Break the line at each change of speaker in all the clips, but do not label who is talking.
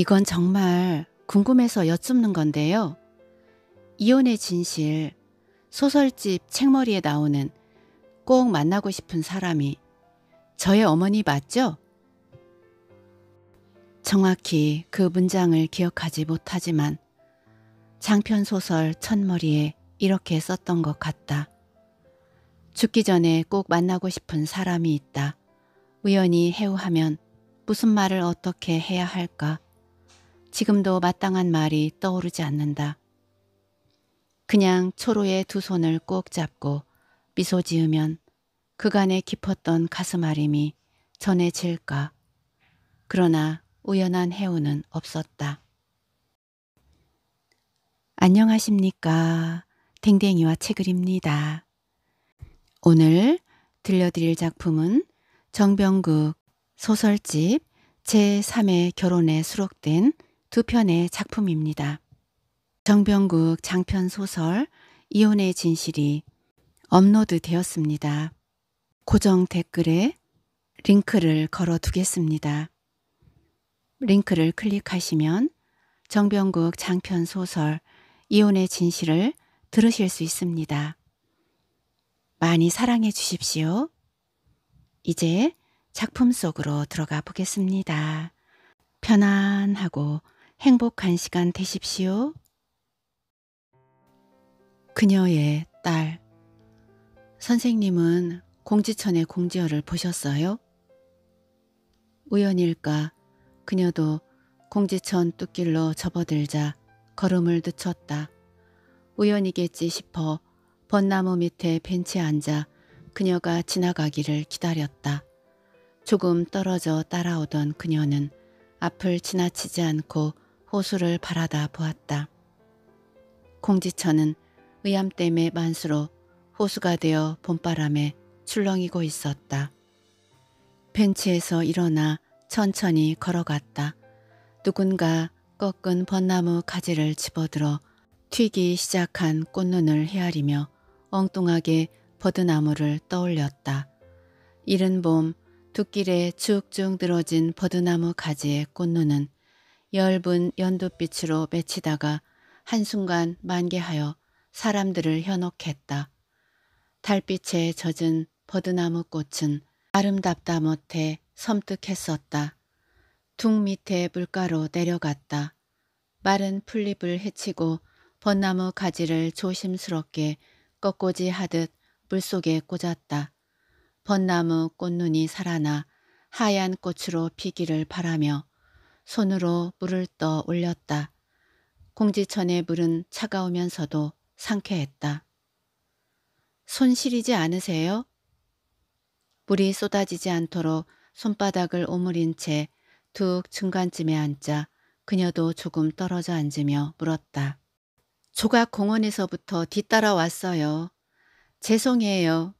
이건 정말 궁금해서 여쭙는 건데요. 이혼의 진실, 소설집 책머리에 나오는 꼭 만나고 싶은 사람이 저의 어머니 맞죠? 정확히 그 문장을 기억하지 못하지만 장편소설 첫머리에 이렇게 썼던 것 같다. 죽기 전에 꼭 만나고 싶은 사람이 있다. 우연히 해우하면 무슨 말을 어떻게 해야 할까? 지금도 마땅한 말이 떠오르지 않는다. 그냥 초로의 두 손을 꼭 잡고 미소 지으면 그간에 깊었던 가슴 아림이 전해질까. 그러나 우연한 해우는 없었다. 안녕하십니까. 댕댕이와 책을입니다. 오늘 들려드릴 작품은 정병국 소설집 제3의 결혼에 수록된 두 편의 작품입니다. 정병국 장편 소설 이혼의 진실이 업로드 되었습니다. 고정 댓글에 링크를 걸어 두겠습니다. 링크를 클릭하시면 정병국 장편 소설 이혼의 진실을 들으실 수 있습니다. 많이 사랑해 주십시오. 이제 작품 속으로 들어가 보겠습니다. 편안하고 행복한 시간 되십시오. 그녀의 딸. 선생님은 공지천의 공지어를 보셨어요? 우연일까 그녀도 공지천 뚝길로 접어들자 걸음을 늦췄다. 우연이겠지 싶어 벚나무 밑에 벤치에 앉아 그녀가 지나가기를 기다렸다. 조금 떨어져 따라오던 그녀는 앞을 지나치지 않고 호수를 바라다 보았다. 공지천은 의암댐의 만수로 호수가 되어 봄바람에 출렁이고 있었다. 벤치에서 일어나 천천히 걸어갔다. 누군가 꺾은 벚나무 가지를 집어들어 튀기 시작한 꽃눈을 헤아리며 엉뚱하게 버드나무를 떠올렸다. 이른 봄 두길에 쭉쭉 늘어진 버드나무 가지의 꽃눈은 열분 연두빛으로 맺히다가 한순간 만개하여 사람들을 현혹했다. 달빛에 젖은 버드나무 꽃은 아름답다 못해 섬뜩했었다. 둥 밑에 물가로 내려갔다. 마른 풀잎을 헤치고 벚나무 가지를 조심스럽게 꺾꽂이 하듯 물속에 꽂았다. 벚나무 꽃눈이 살아나 하얀 꽃으로 피기를 바라며 손으로 물을 떠 올렸다. 공지천의 물은 차가우면서도 상쾌했다. 손 시리지 않으세요? 물이 쏟아지지 않도록 손바닥을 오므린 채 툭 중간쯤에 앉아 그녀도 조금 떨어져 앉으며 물었다. 조각 공원에서부터 뒤따라 왔어요. 죄송해요.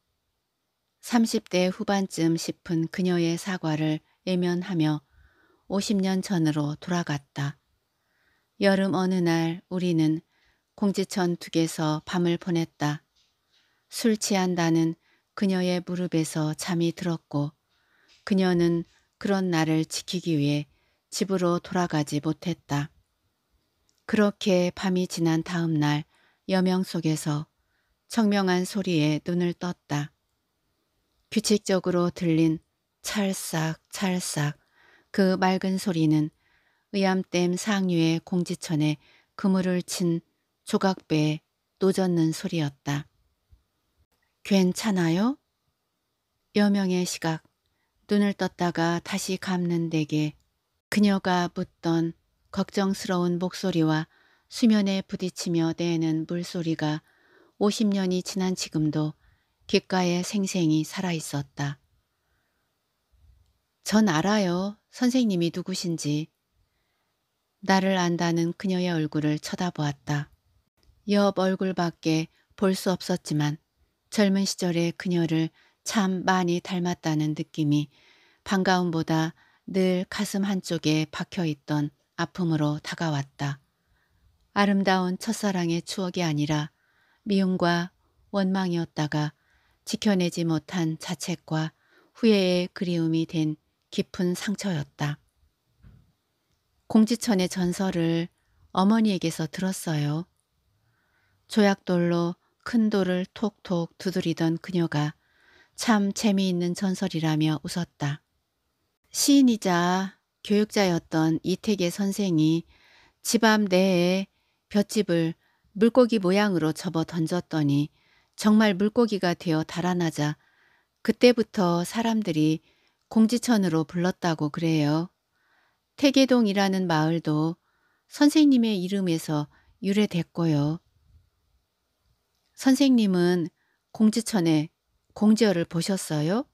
30대 후반쯤 싶은 그녀의 사과를 예면하며 50년 전으로 돌아갔다. 여름 어느 날 우리는 공지천 둑에서 밤을 보냈다. 술 취한 나는 그녀의 무릎에서 잠이 들었고 그녀는 그런 나를 지키기 위해 집으로 돌아가지 못했다. 그렇게 밤이 지난 다음 날 여명 속에서 청명한 소리에 눈을 떴다. 규칙적으로 들린 찰싹찰싹 그 맑은 소리는 의암댐 상류의 공지천에 그물을 친 조각배에 노젓는 소리였다. 괜찮아요? 여명의 시각, 눈을 떴다가 다시 감는 대게 그녀가 묻던 걱정스러운 목소리와 수면에 부딪히며 내는 물소리가 50년이 지난 지금도 귓가에 생생히 살아있었다. 전 알아요. 선생님이 누구신지. 나를 안다는 그녀의 얼굴을 쳐다보았다. 옆 얼굴밖에 볼 수 없었지만 젊은 시절의 그녀를 참 많이 닮았다는 느낌이 반가움보다 늘 가슴 한쪽에 박혀있던 아픔으로 다가왔다. 아름다운 첫사랑의 추억이 아니라 미움과 원망이었다가 지켜내지 못한 자책과 후회의 그리움이 된 깊은 상처였다. 공지천의 전설을 어머니에게서 들었어요. 조약돌로 큰 돌을 톡톡 두드리던 그녀가 참 재미있는 전설이라며 웃었다. 시인이자 교육자였던 이태계 선생이 집 앞 내에 볏집을 물고기 모양으로 접어 던졌더니 정말 물고기가 되어 달아나자 그때부터 사람들이 공지천으로 불렀다고 그래요. 태계동이라는 마을도 선생님의 이름에서 유래됐고요. 선생님은 공지천에 공지어를 보셨어요?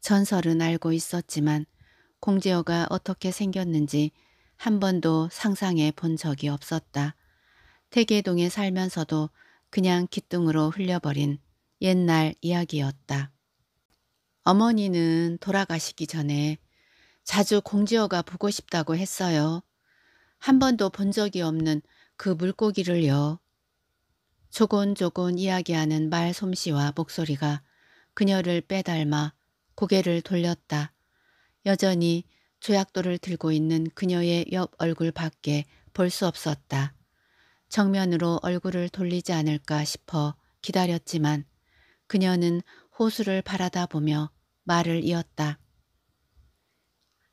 전설은 알고 있었지만 공지어가 어떻게 생겼는지 한 번도 상상해 본 적이 없었다. 태계동에 살면서도 그냥 기둥으로 흘려버린 옛날 이야기였다. 어머니는 돌아가시기 전에 자주 공지어가 보고 싶다고 했어요. 한 번도 본 적이 없는 그 물고기를요. 조곤조곤 이야기하는 말 솜씨와 목소리가 그녀를 빼닮아 고개를 돌렸다. 여전히 조약돌을 들고 있는 그녀의 옆 얼굴 밖에 볼 수 없었다. 정면으로 얼굴을 돌리지 않을까 싶어 기다렸지만 그녀는 호수를 바라다 보며 말을 이었다.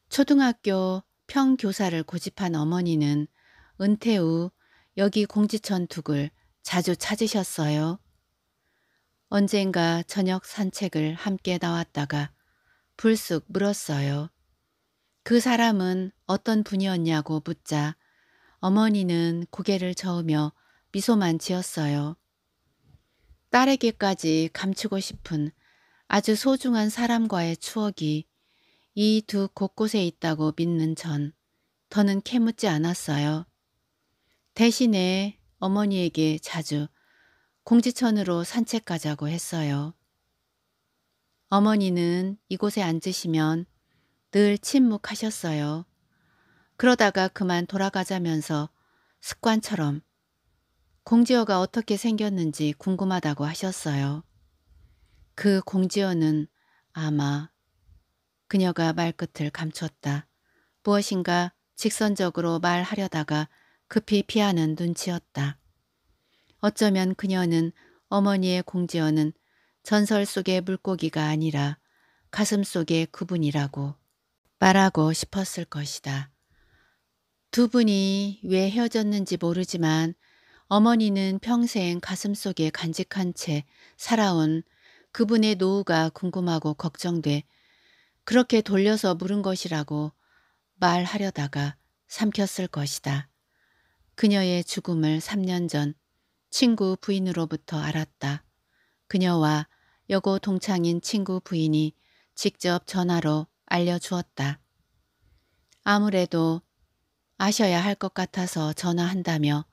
초등학교 평교사를 고집한 어머니는 은퇴 후 여기 공지천 둑을 자주 찾으셨어요. 언젠가 저녁 산책을 함께 나왔다가 불쑥 물었어요. 그 사람은 어떤 분이었냐고 묻자 어머니는 고개를 저으며 미소만 지었어요. 딸에게까지 감추고 싶은 아주 소중한 사람과의 추억이 이 두 곳곳에 있다고 믿는 전 더는 캐묻지 않았어요. 대신에 어머니에게 자주 공지천으로 산책 가자고 했어요. 어머니는 이곳에 앉으시면 늘 침묵하셨어요. 그러다가 그만 돌아가자면서 습관처럼 공지어가 어떻게 생겼는지 궁금하다고 하셨어요. 그 공지어는 아마 그녀가 말끝을 감췄다. 무엇인가 직선적으로 말하려다가 급히 피하는 눈치였다. 어쩌면 그녀는 어머니의 공지어는 전설 속의 물고기가 아니라 가슴 속의 그분이라고 말하고 싶었을 것이다. 두 분이 왜 헤어졌는지 모르지만 어머니는 평생 가슴속에 간직한 채 살아온 그분의 노후가 궁금하고 걱정돼 그렇게 돌려서 물은 것이라고 말하려다가 삼켰을 것이다. 그녀의 죽음을 3년 전 친구 부인으로부터 알았다. 그녀와 여고 동창인 친구 부인이 직접 전화로 알려주었다. 아무래도 아셔야 할 것 같아서 전화한다며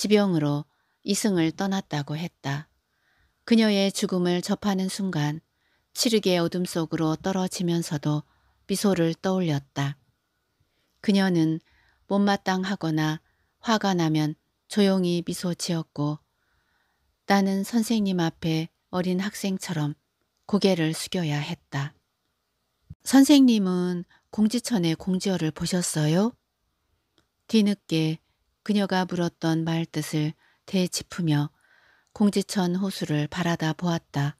지병으로 이승을 떠났다고 했다. 그녀의 죽음을 접하는 순간 치르게 어둠 속으로 떨어지면서도 미소를 떠올렸다. 그녀는 못마땅하거나 화가 나면 조용히 미소 지었고 나는 선생님 앞에 어린 학생처럼 고개를 숙여야 했다. 선생님은 공지천의 공지어를 보셨어요? 뒤늦게 그녀가 물었던 말 뜻을 되짚으며 공지천 호수를 바라다 보았다.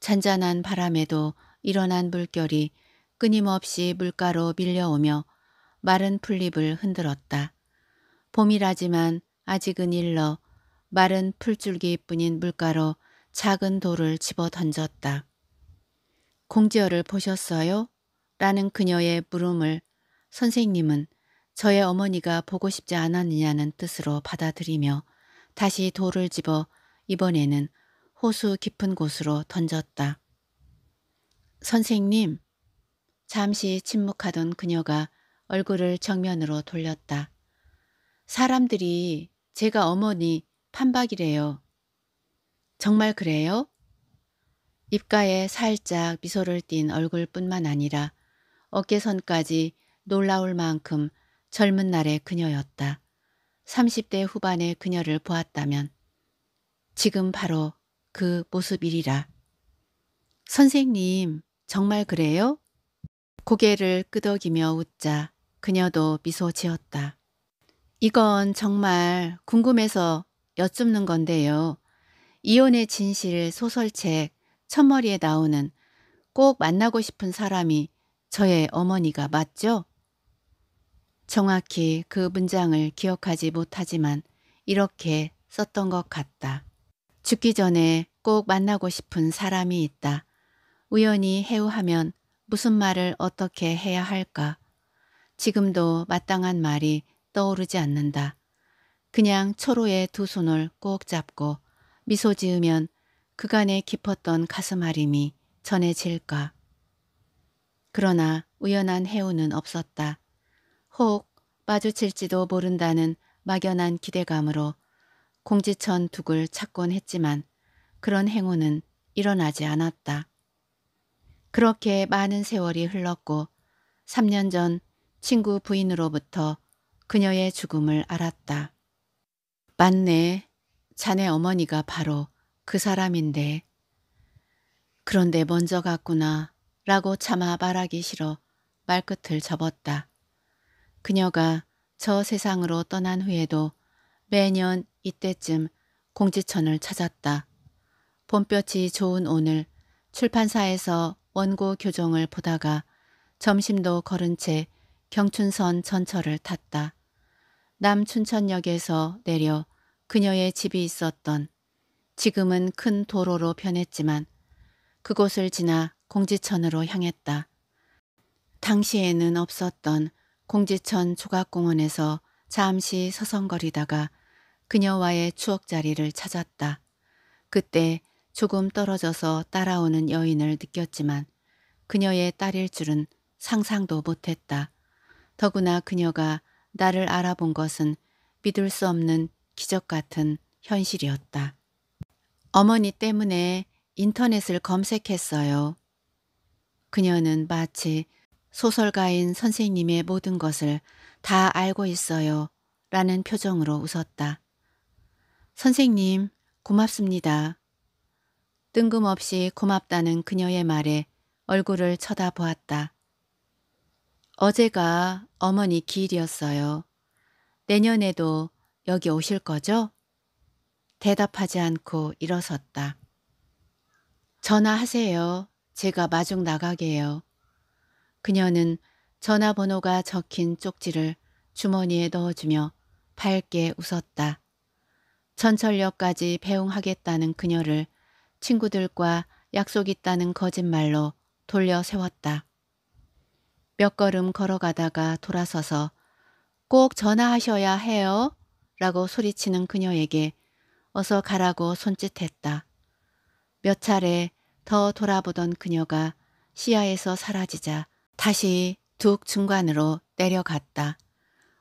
잔잔한 바람에도 일어난 물결이 끊임없이 물가로 밀려오며 마른 풀잎을 흔들었다. 봄이라지만 아직은 일러 마른 풀줄기뿐인 물가로 작은 돌을 집어 던졌다. 공지어를 보셨어요? 라는 그녀의 물음을 선생님은 저의 어머니가 보고 싶지 않았느냐는 뜻으로 받아들이며 다시 돌을 집어 이번에는 호수 깊은 곳으로 던졌다. 선생님, 잠시 침묵하던 그녀가 얼굴을 정면으로 돌렸다. 사람들이 제가 어머니 판박이래요. 정말 그래요? 입가에 살짝 미소를 띤 얼굴뿐만 아니라 어깨선까지 놀라울 만큼 젊은 날의 그녀였다. 30대 후반의 그녀를 보았다면 지금 바로 그 모습이리라. 선생님, 정말 그래요? 고개를 끄덕이며 웃자 그녀도 미소 지었다. 이건 정말 궁금해서 여쭙는 건데요. 이혼의 진실 소설책 첫머리에 나오는 꼭 만나고 싶은 사람이 저의 어머니가 맞죠? 정확히 그 문장을 기억하지 못하지만 이렇게 썼던 것 같다. 죽기 전에 꼭 만나고 싶은 사람이 있다. 우연히 해우하면 무슨 말을 어떻게 해야 할까? 지금도 마땅한 말이 떠오르지 않는다. 그냥 초로의 두 손을 꼭 잡고 미소 지으면 그간에 깊었던 가슴 아림이 전해질까. 그러나 우연한 해우는 없었다. 혹 마주칠지도 모른다는 막연한 기대감으로 공지천 둑을 찾곤 했지만 그런 행운은 일어나지 않았다. 그렇게 많은 세월이 흘렀고 3년 전 친구 부인으로부터 그녀의 죽음을 알았다. 맞네. 자네 어머니가 바로 그 사람인데. 그런데 먼저 갔구나 라고 차마 말하기 싫어 말끝을 접었다. 그녀가 저 세상으로 떠난 후에도 매년 이때쯤 공지천을 찾았다. 봄볕이 좋은 오늘 출판사에서 원고 교정을 보다가 점심도 걸은 채 경춘선 전철을 탔다. 남춘천역에서 내려 그녀의 집이 있었던 지금은 큰 도로로 변했지만 그곳을 지나 공지천으로 향했다. 당시에는 없었던 공지천 조각공원에서 잠시 서성거리다가 그녀와의 추억자리를 찾았다. 그때 조금 떨어져서 따라오는 여인을 느꼈지만 그녀의 딸일 줄은 상상도 못했다. 더구나 그녀가 나를 알아본 것은 믿을 수 없는 기적 같은 현실이었다. 어머니 때문에 인터넷을 검색했어요. 그녀는 마치 소설가인 선생님의 모든 것을 다 알고 있어요. 라는 표정으로 웃었다. 선생님, 고맙습니다. 뜬금없이 고맙다는 그녀의 말에 얼굴을 쳐다보았다. 어제가 어머니 기일이었어요. 내년에도 여기 오실 거죠? 대답하지 않고 일어섰다. 전화하세요. 제가 마중 나가게요. 그녀는 전화번호가 적힌 쪽지를 주머니에 넣어주며 밝게 웃었다. 전철역까지 배웅하겠다는 그녀를 친구들과 약속 있다는 거짓말로 돌려 세웠다. 몇 걸음 걸어가다가 돌아서서 꼭 전화하셔야 해요 라고 소리치는 그녀에게 어서 가라고 손짓했다. 몇 차례 더 돌아보던 그녀가 시야에서 사라지자 다시 둑 중간으로 때려갔다.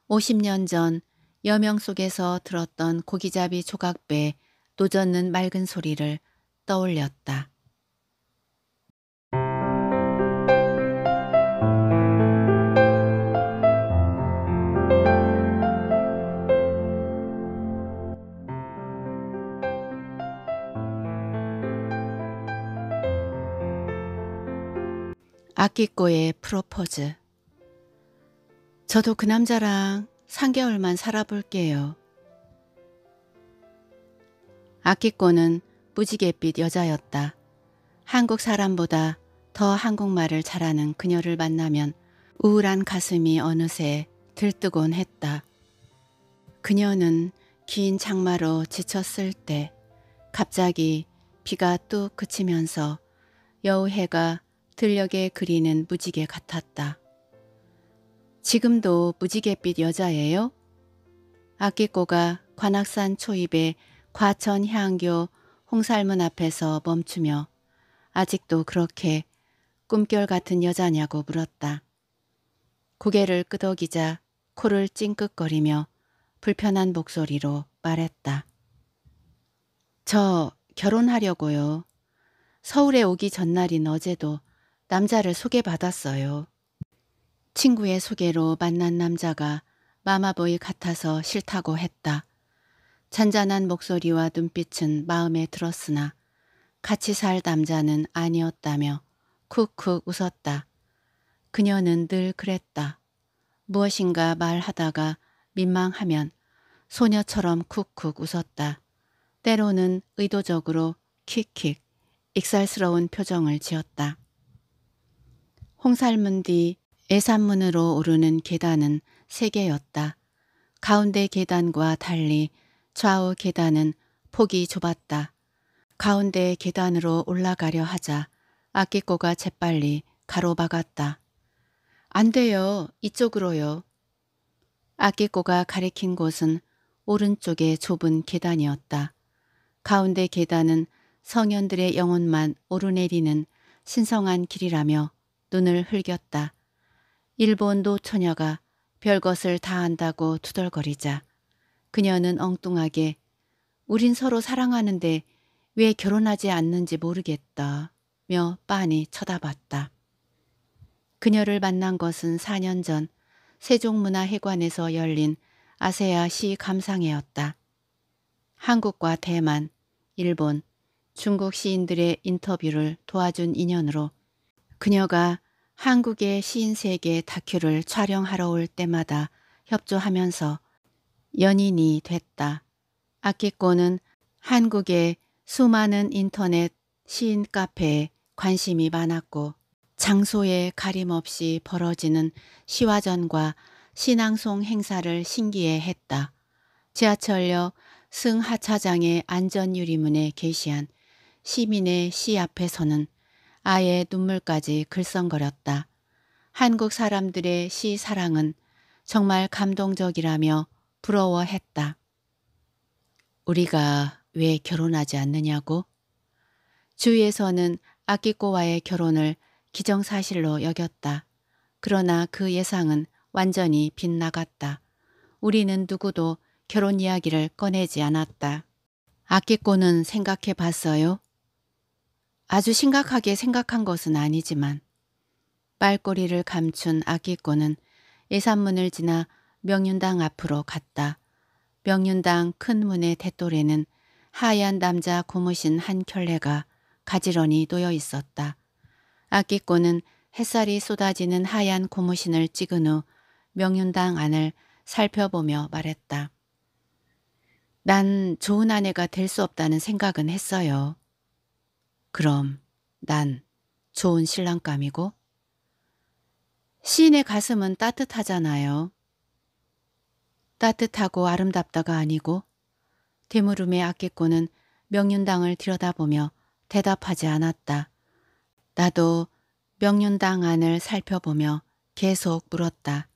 50년 전 여명 속에서 들었던 고기잡이 조각배 노젓는 맑은 소리를 떠올렸다. 아끼꼬의 프로포즈 저도 그 남자랑 3개월만 살아볼게요. 아끼꼬는 무지갯빛 여자였다. 한국 사람보다 더 한국말을 잘하는 그녀를 만나면 우울한 가슴이 어느새 들뜨곤 했다. 그녀는 긴 장마로 지쳤을 때 갑자기 비가 뚝 그치면서 여우해가 들녘에 그리는 무지개 같았다. 지금도 무지갯빛 여자예요? 아끼꼬가 관악산 초입에 과천향교 홍살문 앞에서 멈추며 아직도 그렇게 꿈결 같은 여자냐고 물었다. 고개를 끄덕이자 코를 찡긋거리며 불편한 목소리로 말했다. 저 결혼하려고요. 서울에 오기 전날인 어제도 남자를 소개받았어요. 친구의 소개로 만난 남자가 마마보이 같아서 싫다고 했다. 잔잔한 목소리와 눈빛은 마음에 들었으나 같이 살 남자는 아니었다며 쿡쿡 웃었다. 그녀는 늘 그랬다. 무엇인가 말하다가 민망하면 소녀처럼 쿡쿡 웃었다. 때로는 의도적으로 킥킥 익살스러운 표정을 지었다. 홍살문 뒤예산문으로 오르는 계단은 세 개였다. 가운데 계단과 달리 좌우 계단은 폭이 좁았다. 가운데 계단으로 올라가려 하자 아끼꼬가 재빨리 가로막았다. 안 돼요. 이쪽으로요. 아끼꼬가 가리킨 곳은 오른쪽의 좁은 계단이었다. 가운데 계단은 성현들의 영혼만 오르내리는 신성한 길이라며 눈을 흘겼다. 일본노 처녀가 별것을 다 안다고 투덜거리자 그녀는 엉뚱하게 우린 서로 사랑하는데 왜 결혼하지 않는지 모르겠다 며 빤히 쳐다봤다. 그녀를 만난 것은 4년 전 세종문화회관에서 열린 아세아 시 감상회였다. 한국과 대만, 일본, 중국 시인들의 인터뷰를 도와준 인연으로 그녀가 한국의 시인 세계 다큐를 촬영하러 올 때마다 협조하면서 연인이 됐다. 아키코는 한국의 수많은 인터넷 시인 카페에 관심이 많았고 장소에 가림없이 벌어지는 시화전과 신앙송 행사를 신기해 했다. 지하철역 승하차장의 안전유리문에 게시한 시민의 시 앞에서는 아예 눈물까지 글썽거렸다. 한국 사람들의 시 사랑은 정말 감동적이라며 부러워했다. 우리가 왜 결혼하지 않느냐고? 주위에서는 아키코와의 결혼을 기정사실로 여겼다. 그러나 그 예상은 완전히 빗나갔다. 우리는 누구도 결혼 이야기를 꺼내지 않았다. 아키코는 생각해 봤어요? 아주 심각하게 생각한 것은 아니지만 빨꼬리를 감춘 아기꼬은 예산문을 지나 명륜당 앞으로 갔다. 명륜당 큰 문의 대돌에는 하얀 남자 고무신 한 켤레가 가지런히 놓여 있었다. 아기꼬은 햇살이 쏟아지는 하얀 고무신을 찍은 후 명륜당 안을 살펴보며 말했다. 난 좋은 아내가 될 수 없다는 생각은 했어요. 그럼 난 좋은 신랑감이고 시인의 가슴은 따뜻하잖아요. 따뜻하고 아름답다가 아니고 대물음의 악기꾼은 명륜당을 들여다보며 대답하지 않았다. 나도 명륜당 안을 살펴보며 계속 물었다.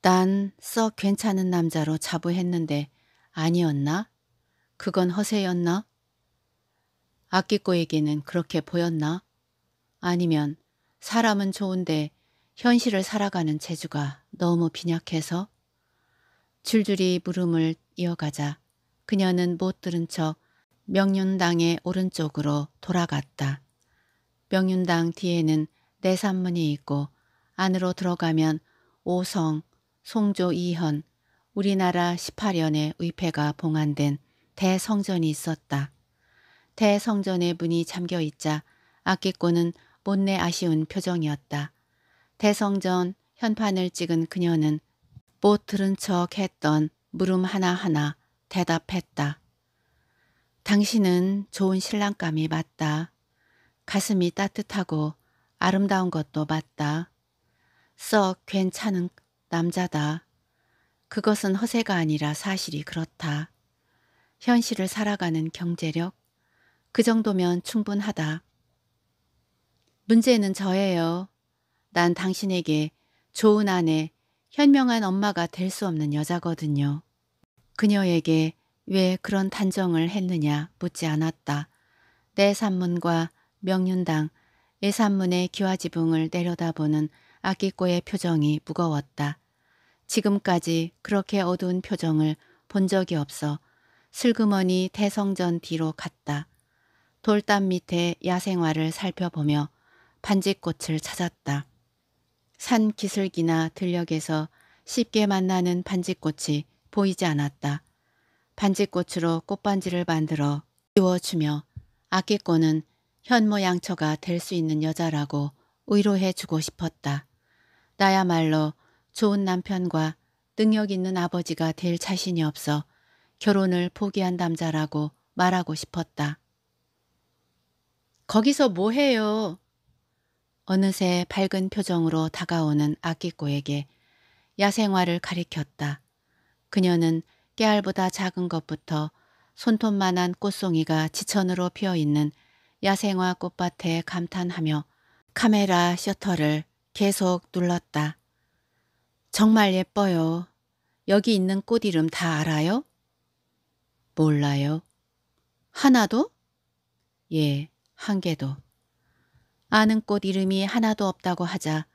난썩 괜찮은 남자로 자부했는데 아니었나? 그건 허세였나? 아끼꼬에게는 그렇게 보였나? 아니면 사람은 좋은데 현실을 살아가는 재주가 너무 빈약해서? 줄줄이 물음을 이어가자 그녀는 못 들은 척 명륜당의 오른쪽으로 돌아갔다. 명륜당 뒤에는 내산문이 있고 안으로 들어가면 오성, 송조 이현, 우리나라 18연의 의패가 봉안된 대성전이 있었다. 대성전의 문이 잠겨 있자 악기꾼은 못내 아쉬운 표정이었다. 대성전 현판을 찍은 그녀는 못 들은 척 했던 물음 하나하나 대답했다. 당신은 좋은 신랑감이 맞다. 가슴이 따뜻하고 아름다운 것도 맞다. 썩 괜찮은 남자다. 그것은 허세가 아니라 사실이 그렇다. 현실을 살아가는 경제력, 그 정도면 충분하다. 문제는 저예요. 난 당신에게 좋은 아내, 현명한 엄마가 될 수 없는 여자거든요. 그녀에게 왜 그런 단정을 했느냐 묻지 않았다. 내 산문과 명륜당, 예산문의 기와지붕을 내려다보는 아기꼬의 표정이 무거웠다. 지금까지 그렇게 어두운 표정을 본 적이 없어 슬그머니 대성전 뒤로 갔다. 돌담 밑에 야생화를 살펴보며 반지꽃을 찾았다. 산 기슭이나 들녘에서 쉽게 만나는 반지꽃이 보이지 않았다. 반지꽃으로 꽃반지를 만들어 띄워주며 아기꽃은 현모양처가 될 수 있는 여자라고 위로해주고 싶었다. 나야말로 좋은 남편과 능력 있는 아버지가 될 자신이 없어 결혼을 포기한 남자라고 말하고 싶었다. 거기서 뭐 해요? 어느새 밝은 표정으로 다가오는 아기꼬에게 야생화를 가리켰다. 그녀는 깨알보다 작은 것부터 손톱만한 꽃송이가 지천으로 피어있는 야생화 꽃밭에 감탄하며 카메라 셔터를 계속 눌렀다. 정말 예뻐요. 여기 있는 꽃 이름 다 알아요? 몰라요. 하나도? 예, 한 개도. 아는 꽃 이름이 하나도 없다고 하자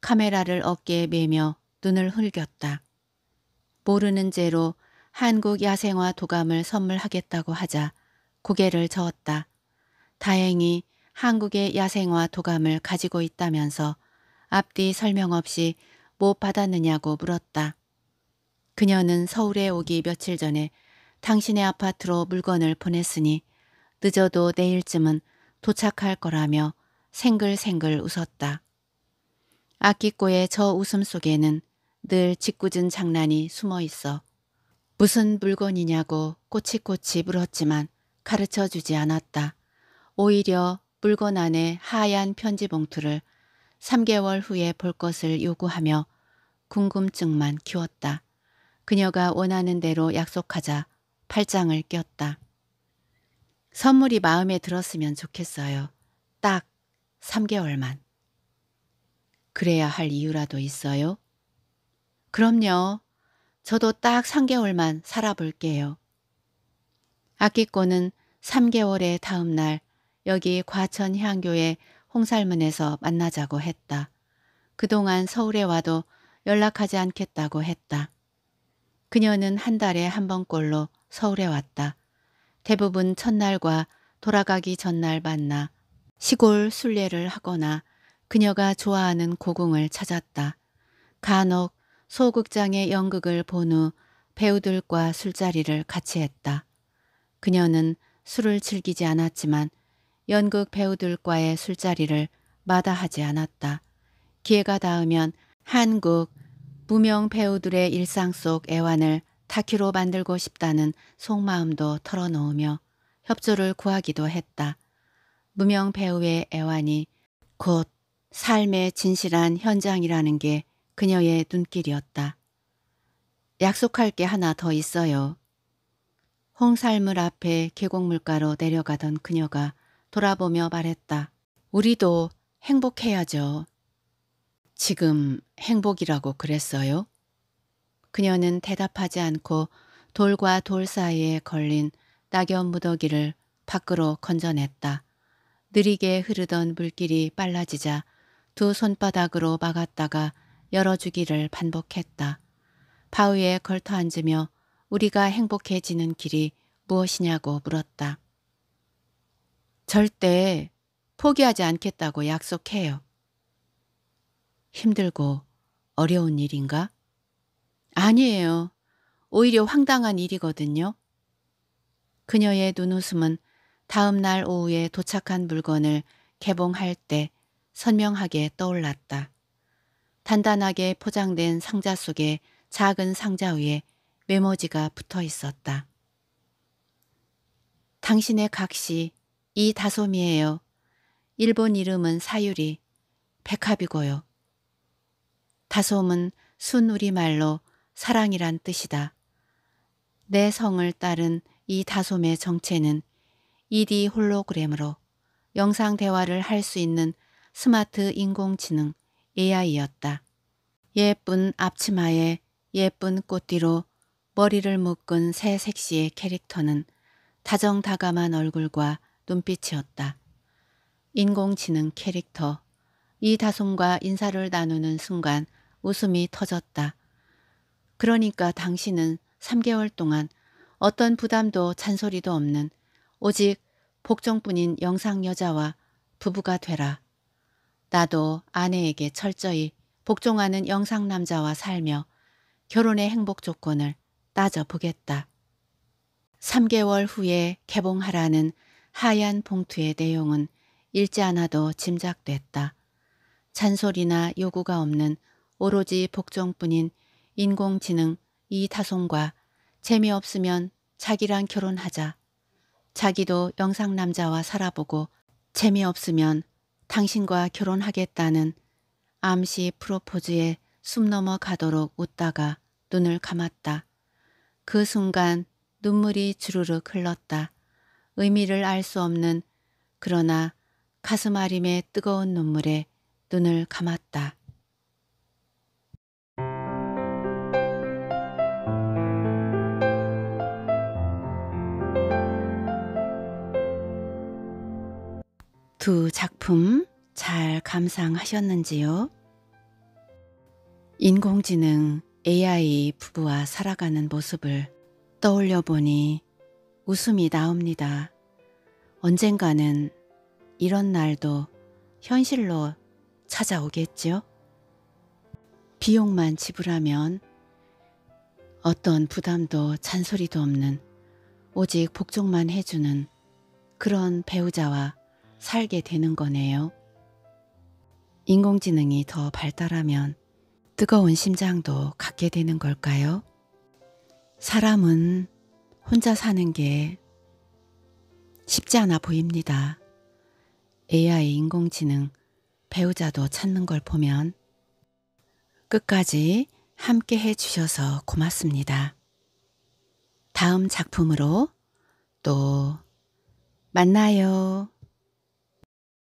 카메라를 어깨에 매며 눈을 흘겼다. 모르는 죄로 한국 야생화 도감을 선물하겠다고 하자 고개를 저었다. 다행히 한국의 야생화 도감을 가지고 있다면서 앞뒤 설명 없이 뭐 받았느냐고 물었다. 그녀는 서울에 오기 며칠 전에 당신의 아파트로 물건을 보냈으니 늦어도 내일쯤은 도착할 거라며 생글생글 웃었다. 아끼꼬의 저 웃음 속에는 늘 짓궂은 장난이 숨어 있어 무슨 물건이냐고 꼬치꼬치 물었지만 가르쳐 주지 않았다. 오히려 물건 안에 하얀 편지 봉투를 3개월 후에 볼 것을 요구하며 궁금증만 키웠다. 그녀가 원하는 대로 약속하자 팔짱을 꼈다. 선물이 마음에 들었으면 좋겠어요. 딱 3개월만. 그래야 할 이유라도 있어요? 그럼요. 저도 딱 3개월만 살아볼게요. 아끼꼬는 3개월의 다음 날 여기 과천 향교의 홍살문에서 만나자고 했다. 그동안 서울에 와도 연락하지 않겠다고 했다. 그녀는 한 달에 한 번꼴로 서울에 왔다. 대부분 첫날과 돌아가기 전날 만나 시골 순례를 하거나 그녀가 좋아하는 고궁을 찾았다. 간혹 소극장의 연극을 본 후 배우들과 술자리를 같이 했다. 그녀는 술을 즐기지 않았지만 연극 배우들과의 술자리를 마다하지 않았다. 기회가 닿으면 한국 무명 배우들의 일상 속 애환을 타키로 만들고 싶다는 속마음도 털어놓으며 협조를 구하기도 했다. 무명 배우의 애환이 곧 삶의 진실한 현장이라는 게 그녀의 눈길이었다. 약속할 게 하나 더 있어요. 홍살물 앞에 계곡물가로 내려가던 그녀가 돌아보며 말했다. 우리도 행복해야죠. 지금 행복이라고 그랬어요? 그녀는 대답하지 않고 돌과 돌 사이에 걸린 낙엽 무더기를 밖으로 건져냈다. 느리게 흐르던 물길이 빨라지자 두 손바닥으로 막았다가 열어주기를 반복했다. 바위에 걸터앉으며 우리가 행복해지는 길이 무엇이냐고 물었다. 절대 포기하지 않겠다고 약속해요. 힘들고 어려운 일인가? 아니에요. 오히려 황당한 일이거든요. 그녀의 눈웃음은 다음 날 오후에 도착한 물건을 개봉할 때 선명하게 떠올랐다. 단단하게 포장된 상자 속에 작은 상자 위에 메모지가 붙어 있었다. 당신의 각시 이 다솜이에요. 일본 이름은 사유리, 백합이고요. 다솜은 순우리말로 사랑이란 뜻이다. 내 성을 따른 이 다솜의 정체는 e d 홀로그램으로 영상 대화를 할 수 있는 스마트 인공지능 AI였다. 예쁜 앞치마에 예쁜 꽃띠로 머리를 묶은 새색시의 캐릭터는 다정다감한 얼굴과 눈빛이었다. 인공지능 캐릭터 이다솜과 인사를 나누는 순간 웃음이 터졌다. 그러니까 당신은 3개월 동안 어떤 부담도 잔소리도 없는 오직 복종뿐인 영상 여자와 부부가 되라. 나도 아내에게 철저히 복종하는 영상 남자와 살며 결혼의 행복 조건을 따져보겠다. 3개월 후에 개봉하라는 하얀 봉투의 내용은 읽지 않아도 짐작됐다. 잔소리나 요구가 없는 오로지 복종뿐인 인공지능, 이타송과 재미없으면 자기랑 결혼하자. 자기도 영상남자와 살아보고 재미없으면 당신과 결혼하겠다는 암시 프로포즈에 숨 넘어가도록 웃다가 눈을 감았다. 그 순간 눈물이 주르륵 흘렀다. 의미를 알 수 없는 그러나 가슴 아림의 뜨거운 눈물에 눈을 감았다. 두 작품 잘 감상하셨는지요? 인공지능 AI 부부와 살아가는 모습을 떠올려 보니 웃음이 나옵니다. 언젠가는 이런 날도 현실로 찾아오겠지 비용만 지불하면 어떤 부담도 잔소리도 없는 오직 복종만 해주는 그런 배우자와 살게 되는 거네요. 인공지능이 더 발달하면 뜨거운 심장도 갖게 되는 걸까요? 사람은 혼자 사는 게 쉽지 않아 보입니다. AI 인공지능 배우자도 찾는 걸 보면 끝까지 함께 해주셔서 고맙습니다. 다음 작품으로 또 만나요.